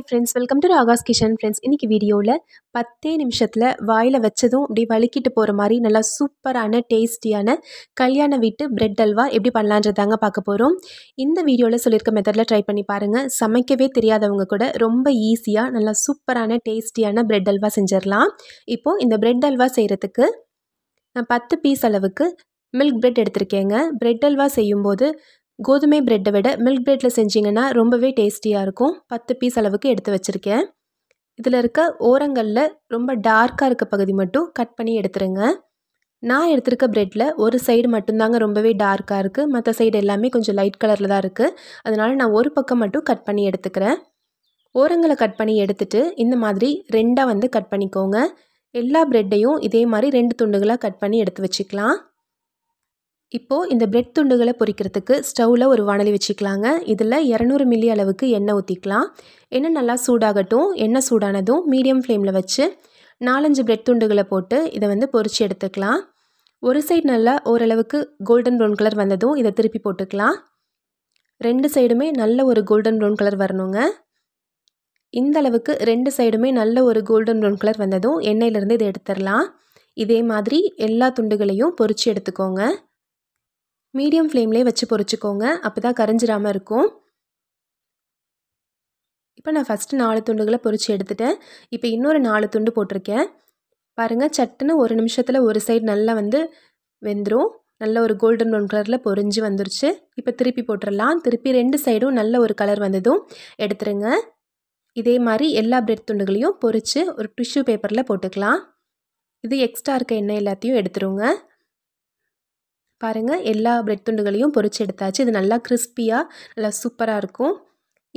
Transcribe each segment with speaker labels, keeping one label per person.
Speaker 1: hi friends welcome to Ragas kitchen friends இன்றைக்கி வீடியோவில் பத்தே நிமிஷத்தில் வாயில் வச்சதும் அப்படியே வலிக்கிட்டு போகிற மாதிரி நல்லா சூப்பரான டேஸ்டியான கல்யாண வீட்டு பிரெட் அல்வா எப்படி பண்ணலான்றதாங்க பார்க்க போகிறோம் இந்த வீடியோவில் சொல்லியிருக்க மெத்தடில் ட்ரை பண்ணி பாருங்கள் சமைக்கவே தெரியாதவங்க கூட ரொம்ப ஈஸியாக நல்லா சூப்பரான டேஸ்டியான பிரெட் அல்வா செஞ்சிடலாம் இப்போது இந்த பிரெட் அல்வா செய்கிறதுக்கு நான் பத்து பீஸ் அளவுக்கு மில்க் பிரெட் எடுத்திருக்கேங்க பிரெட் அல்வா செய்யும்போது கோதுமை பிரெட்டை விட மில்க் பிரெட்டில் செஞ்சிங்கன்னா ரொம்பவே டேஸ்டியாக இருக்கும் பத்து பீஸ் அளவுக்கு எடுத்து வச்சுருக்கேன் இதில் இருக்க ஓரங்களில் ரொம்ப டார்க்காக இருக்க பகுதி மட்டும் கட் பண்ணி எடுத்துருங்க நான் எடுத்திருக்க ப்ரெட்டில் ஒரு சைடு மட்டும்தாங்க ரொம்பவே டார்க்காக இருக்குது மற்ற சைடு எல்லாமே கொஞ்சம் லைட் கலரில் தான் இருக்குது அதனால் நான் ஒரு பக்கம் மட்டும் கட் பண்ணி எடுத்துக்கிறேன் ஓரங்களை கட் பண்ணி எடுத்துட்டு இந்த மாதிரி ரெண்டாக வந்து கட் பண்ணிக்கோங்க எல்லா ப்ரெட்டையும் இதே மாதிரி ரெண்டு துண்டுகளாக கட் பண்ணி எடுத்து வச்சுக்கலாம் இப்போது இந்த பிரெட் துண்டுகளை பொறிக்கிறதுக்கு ஸ்டவ்வில் ஒரு வணலி வச்சுக்கலாங்க இதில் இரநூறு மில்லி அளவுக்கு எண்ணெய் ஊற்றிக்கலாம் எண்ணெய் நல்லா சூடாகட்டும் எண்ணெய் சூடானதும் மீடியம் ஃப்ளேமில் வச்சு நாலஞ்சு பிரெட் துண்டுகளை போட்டு இதை வந்து பொறிச்சு எடுத்துக்கலாம் ஒரு சைடு நல்லா ஓரளவுக்கு கோல்டன் ப்ரௌன் கலர் வந்ததும் இதை திருப்பி போட்டுக்கலாம் ரெண்டு சைடுமே நல்ல ஒரு கோல்டன் ப்ரௌன் கலர் வரணுங்க இந்த அளவுக்கு ரெண்டு சைடுமே நல்ல ஒரு கோல்டன் ப்ரௌன் கலர் வந்ததும் எண்ணெயிலேருந்து இதை எடுத்துடலாம் இதே மாதிரி எல்லா துண்டுகளையும் பொறிச்சு எடுத்துக்கோங்க மீடியம் ஃப்ளேம்லேயே வச்சு பொறிச்சிக்கோங்க அப்போ தான் கரைஞ்சிடாமல் இருக்கும் இப்போ நான் ஃபஸ்ட்டு நாலு துண்டுகளை பொறிச்சு எடுத்துட்டேன் இப்போ இன்னொரு நாலு துண்டு போட்டிருக்கேன் பாருங்கள் சட்டுன்னு ஒரு நிமிஷத்தில் ஒரு சைடு நல்லா வந்து வெந்துடும் நல்ல ஒரு கோல்டன் ப்ரௌன் கலரில் பொறிஞ்சு வந்துருச்சு இப்போ திருப்பி போட்டுடலாம் திருப்பி ரெண்டு சைடும் நல்ல ஒரு கலர் வந்ததும் எடுத்துருங்க இதே மாதிரி எல்லா பிரெட் துண்டுகளையும் பொறிச்சு ஒரு டிஷ்யூ பேப்பரில் போட்டுக்கலாம் இது எக்ஸ்ட்ரா இருக்க எண்ணெய் எல்லாத்தையும் எடுத்துருங்க பாருங்கள் எல்லா ப்ரெட் துண்டுகளையும் பொறிச்சு எடுத்தாச்சு இது நல்லா கிறிஸ்பியாக நல்லா சூப்பராக இருக்கும்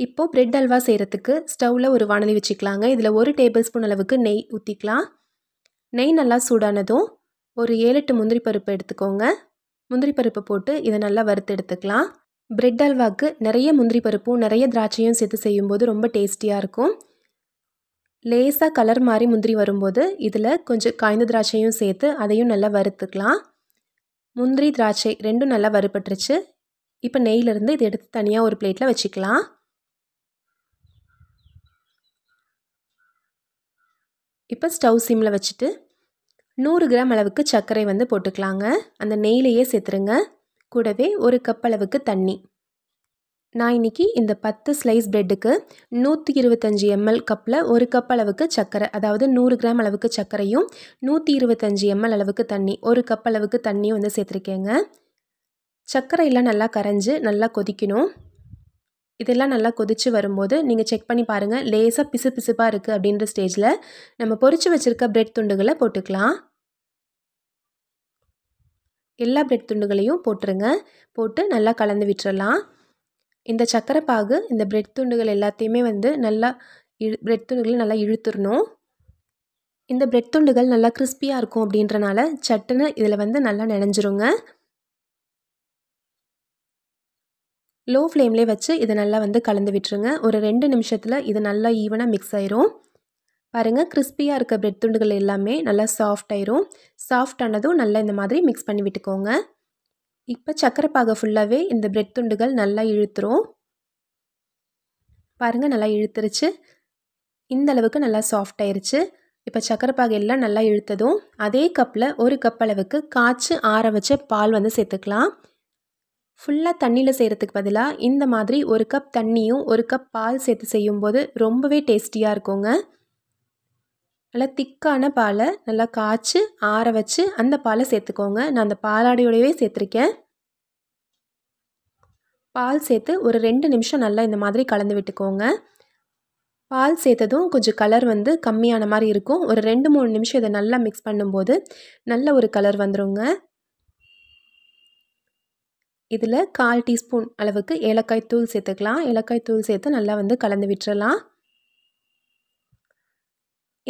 Speaker 1: இப்போது ப்ரெட் அல்வா செய்கிறதுக்கு ஸ்டவ்வில் ஒரு வானலி வச்சுக்கலாங்க இதில் ஒரு டேபிள் ஸ்பூன் அளவுக்கு நெய் ஊற்றிக்கலாம் நெய் நல்லா சூடானதும் ஒரு ஏழு எட்டு முந்திரி பருப்பு எடுத்துக்கோங்க முந்திரி பருப்பு போட்டு இதை நல்லா வறுத்து எடுத்துக்கலாம் ப்ரெட் அல்வாவுக்கு நிறைய முந்திரி பருப்பும் நிறைய திராட்சையும் சேர்த்து செய்யும்போது ரொம்ப டேஸ்டியாக இருக்கும் லேசாக கலர் மாதிரி முந்திரி வரும்போது இதில் கொஞ்சம் காய்ந்த திராட்சையும் சேர்த்து அதையும் நல்லா வறுத்துக்கலாம் முந்திரி திராட்சை ரெண்டும் நல்லா வறுபட்டுருச்சு இப்போ நெய்யிலேருந்து இது எடுத்து தனியாக ஒரு பிளேட்டில் வச்சுக்கலாம் இப்போ ஸ்டவ் சிம்மில் வச்சுட்டு நூறு கிராம் அளவுக்கு சர்க்கரை வந்து போட்டுக்கலாங்க அந்த நெய்லையே சேர்த்துருங்க கூடவே ஒரு கப் அளவுக்கு தண்ணி நான் இன்றைக்கி இந்த பத்து ஸ்லைஸ் ப்ரெட்டுக்கு நூற்றி இருபத்தஞ்சி எம்எல் கப்பில் ஒரு கப் அளவுக்கு சர்க்கரை அதாவது நூறு கிராம் அளவுக்கு சர்க்கரையும் நூற்றி இருபத்தஞ்சி எம்எல் அளவுக்கு தண்ணி ஒரு கப் அளவுக்கு தண்ணியும் வந்து சேர்த்துருக்கேங்க சர்க்கரையெல்லாம் நல்லா கரைஞ்சி நல்லா கொதிக்கணும் இதெல்லாம் நல்லா கொதித்து வரும்போது நீங்கள் செக் பண்ணி பாருங்கள் லேசாக பிசு பிசுப்பாக இருக்குது அப்படின்ற ஸ்டேஜில் நம்ம பொறிச்சு வச்சுருக்க ப்ரெட் துண்டுகளை போட்டுக்கலாம் எல்லா ப்ரெட் துண்டுகளையும் போட்டுருங்க போட்டு நல்லா கலந்து விட்டுறலாம் இந்த சக்கரை பாகு இந்த பிரெட் துண்டுகள் எல்லாத்தையுமே வந்து நல்லா இழு பிரெட் துண்டுகளை நல்லா இழுத்துடணும் இந்த பிரெட் துண்டுகள் நல்லா கிறிஸ்பியாக இருக்கும் அப்படின்றனால சட்டுன்னு இதில் வந்து நல்லா நினைஞ்சிருங்க லோ ஃப்ளேம்லேயே வச்சு இதை நல்லா வந்து கலந்து விட்டுருங்க ஒரு ரெண்டு நிமிஷத்தில் இது நல்லா ஈவனாக மிக்ஸ் ஆயிரும் பாருங்கள் கிறிஸ்பியாக இருக்க பிரெட் துண்டுகள் எல்லாமே நல்லா சாஃப்ட் ஆயிரும் சாஃப்ட் ஆனதும் நல்லா இந்த மாதிரி மிக்ஸ் பண்ணி விட்டுக்கோங்க இப்போ சக்கரை பாகை ஃபுல்லாகவே இந்த பிரெட் துண்டுகள் நல்லா இழுத்துரும் பாருங்கள் நல்லா இழுத்துருச்சு இந்த அளவுக்கு நல்லா சாஃப்ட் ஆயிருச்சு இப்போ சக்கரை பாகை எல்லாம் நல்லா இழுத்ததும் அதே கப்பில் ஒரு கப் அளவுக்கு காய்ச்சி ஆற வச்ச பால் வந்து சேர்த்துக்கலாம் ஃபுல்லாக தண்ணியில் செய்கிறதுக்கு பதிலாக இந்த மாதிரி ஒரு கப் தண்ணியும் ஒரு கப் பால் சேர்த்து செய்யும்போது ரொம்பவே டேஸ்டியாக இருக்குங்க நல்லா திக்கான பாலை நல்லா காய்ச்சி ஆற வச்சு அந்த பாலை சேர்த்துக்கோங்க நான் அந்த பாலாடையோடவே சேர்த்துருக்கேன் பால் சேர்த்து ஒரு ரெண்டு நிமிஷம் நல்லா இந்த மாதிரி கலந்து விட்டுக்கோங்க பால் சேர்த்ததும் கொஞ்சம் கலர் வந்து கம்மியான மாதிரி இருக்கும் ஒரு ரெண்டு மூணு நிமிஷம் இதை நல்லா மிக்ஸ் பண்ணும்போது நல்ல ஒரு கலர் வந்துடுங்க இதில் கால் டீஸ்பூன் அளவுக்கு ஏலக்காய் தூள் சேர்த்துக்கலாம் ஏலக்காய் தூள் சேர்த்து நல்லா வந்து கலந்து விட்டுறலாம்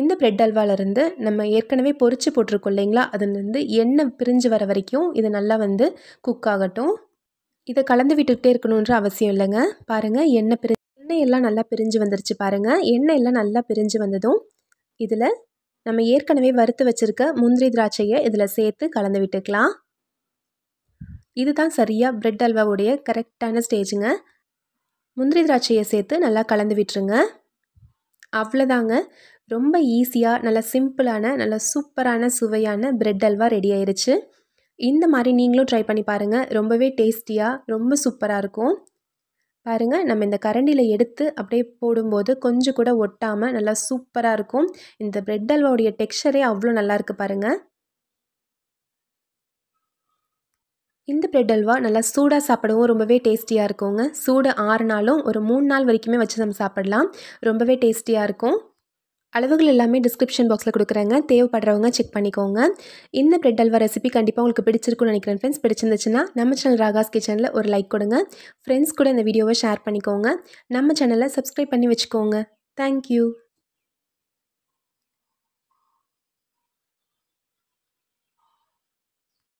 Speaker 1: இந்த ப்ரெட் அல்வாலேருந்து நம்ம ஏற்கனவே பொறிச்சு போட்டிருக்கோம் இல்லைங்களா அதுலேருந்து எண்ணெய் பிரிஞ்சு வர வரைக்கும் இது நல்லா வந்து குக் ஆகட்டும் இதை கலந்து விட்டுக்கிட்டே இருக்கணுன்ற அவசியம் இல்லைங்க பாருங்கள் எண்ணெய் பிரி எண்ணெய் எல்லாம் நல்லா பிரிஞ்சு வந்துருச்சு பாருங்கள் எண்ணெய் எல்லாம் நல்லா பிரிஞ்சு வந்ததும் இதில் நம்ம ஏற்கனவே வறுத்து வச்சுருக்க முந்திரி திராட்சையை இதில் சேர்த்து கலந்து விட்டுக்கலாம் இதுதான் சரியாக ப்ரெட் அல்வாவுடைய கரெக்டான ஸ்டேஜுங்க முந்திரி திராட்சையை சேர்த்து நல்லா கலந்து விட்டுருங்க அவ்வளோதாங்க ரொம்ப ஈஸியாக நல்லா சிம்பிளான நல்லா சூப்பரான சுவையான பிரெட் அல்வா ரெடி ஆயிடுச்சு இந்த மாதிரி நீங்களும் ட்ரை பண்ணி பாருங்கள் ரொம்பவே டேஸ்டியாக ரொம்ப சூப்பராக இருக்கும் பாருங்கள் நம்ம இந்த கரண்டியில் எடுத்து அப்படியே போடும்போது கொஞ்சம் கூட ஒட்டாமல் நல்லா சூப்பராக இருக்கும் இந்த பிரெட் அல்வாவுடைய டெக்ஸ்டரே அவ்வளோ நல்லாயிருக்கு பாருங்கள் இந்த பிரெட் அல்வா நல்லா சூடாக சாப்பிடவும் ரொம்பவே டேஸ்டியாக இருக்குங்க சூடு ஆறுனாலும் ஒரு மூணு நாள் வரைக்குமே வச்சு நம்ம சாப்பிடலாம் ரொம்பவே டேஸ்டியாக இருக்கும் அளவுகள் எல்லாமே டிஸ்கிரிப்ஷன் பாக்ஸில் கொடுக்குறாங்க தேவைப்படுறவங்க செக் பண்ணிக்கோங்க இந்த பிரெட் அல்வா ரெசிபி கண்டிப்பாக உங்களுக்கு பிடிச்சிருக்குன்னு நினைக்கிறேன் ஃப்ரெண்ட்ஸ் பிடிச்சிருந்துச்சுன்னா நம்ம சேனல் ராகாஸ் கிச்சனில் ஒரு லைக் கொடுங்க ஃப்ரெண்ட்ஸ் கூட இந்த வீடியோவை ஷேர் பண்ணிக்கோங்க நம்ம சேனலை சப்ஸ்கிரைப் பண்ணி வச்சுக்கோங்க தேங்க்யூ